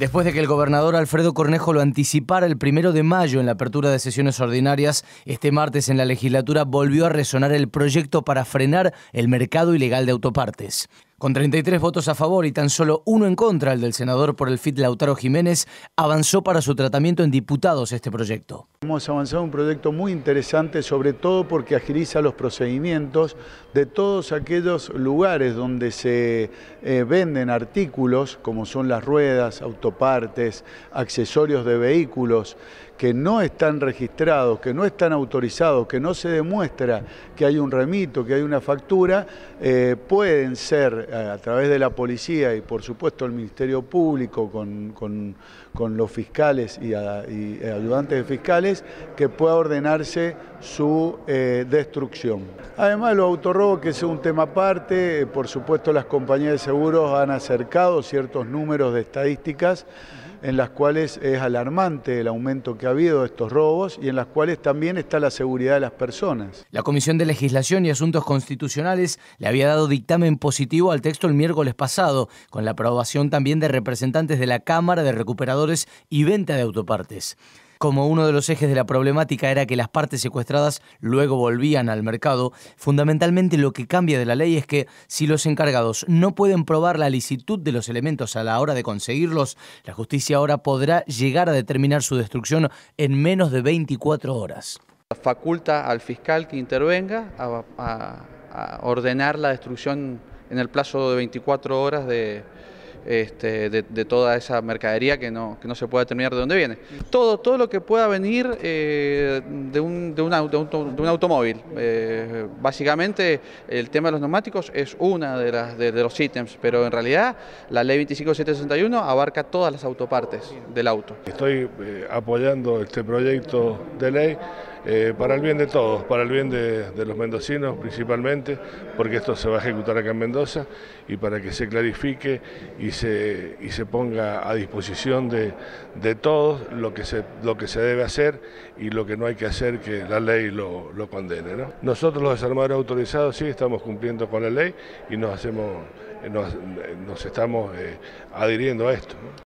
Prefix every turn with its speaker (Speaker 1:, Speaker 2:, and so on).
Speaker 1: Después de que el gobernador Alfredo Cornejo lo anticipara el primero de mayo en la apertura de sesiones ordinarias, este martes en la legislatura volvió a resonar el proyecto para frenar el mercado ilegal de autopartes. Con 33 votos a favor y tan solo uno en contra, el del senador por el FIT Lautaro Jiménez, avanzó para su tratamiento en diputados este proyecto.
Speaker 2: Hemos avanzado un proyecto muy interesante, sobre todo porque agiliza los procedimientos de todos aquellos lugares donde se eh, venden artículos, como son las ruedas, autopartes, accesorios de vehículos, que no están registrados, que no están autorizados, que no se demuestra que hay un remito, que hay una factura, eh, pueden ser eh, a través de la policía y por supuesto el Ministerio Público con, los fiscales y, y ayudantes de fiscales, que pueda ordenarse su eh, destrucción. Además, los autorrobos, que es un tema aparte, eh, por supuesto las compañías de seguros han acercado ciertos números de estadísticas en las cuales es alarmante el aumento que ha habido de estos robos y en las cuales también está la seguridad de las personas.
Speaker 1: La Comisión de Legislación y Asuntos Constitucionales le había dado dictamen positivo al texto el miércoles pasado, con la aprobación también de representantes de la Cámara de Recuperadores y Venta de Autopartes como uno de los ejes de la problemática era que las partes secuestradas luego volvían al mercado, fundamentalmente lo que cambia de la ley es que si los encargados no pueden probar la licitud de los elementos a la hora de conseguirlos, la justicia ahora podrá llegar a determinar su destrucción en menos de 24 horas.
Speaker 3: Faculta al fiscal que intervenga a, ordenar la destrucción en el plazo de 24 horas de este, de, toda esa mercadería que no, se puede determinar de dónde viene. Todo, todo lo que pueda venir eh, de, un, de, un, automóvil. Eh, básicamente el tema de los neumáticos es una de, las, de, los ítems, pero en realidad la ley 25761 abarca todas las autopartes del auto. Estoy eh, apoyando este proyecto de ley
Speaker 4: eh, para el bien de todos, para el bien de, los mendocinos principalmente, porque esto se va a ejecutar acá en Mendoza y para que se clarifique y se, y se ponga a disposición de, todos lo que, se, lo que se debe hacer y lo que no hay que hacer que la ley lo, condene. ¿no? Nosotros los desarmadores autorizados sí estamos cumpliendo con la ley y nos hacemos nos, estamos eh, adhiriendo a esto.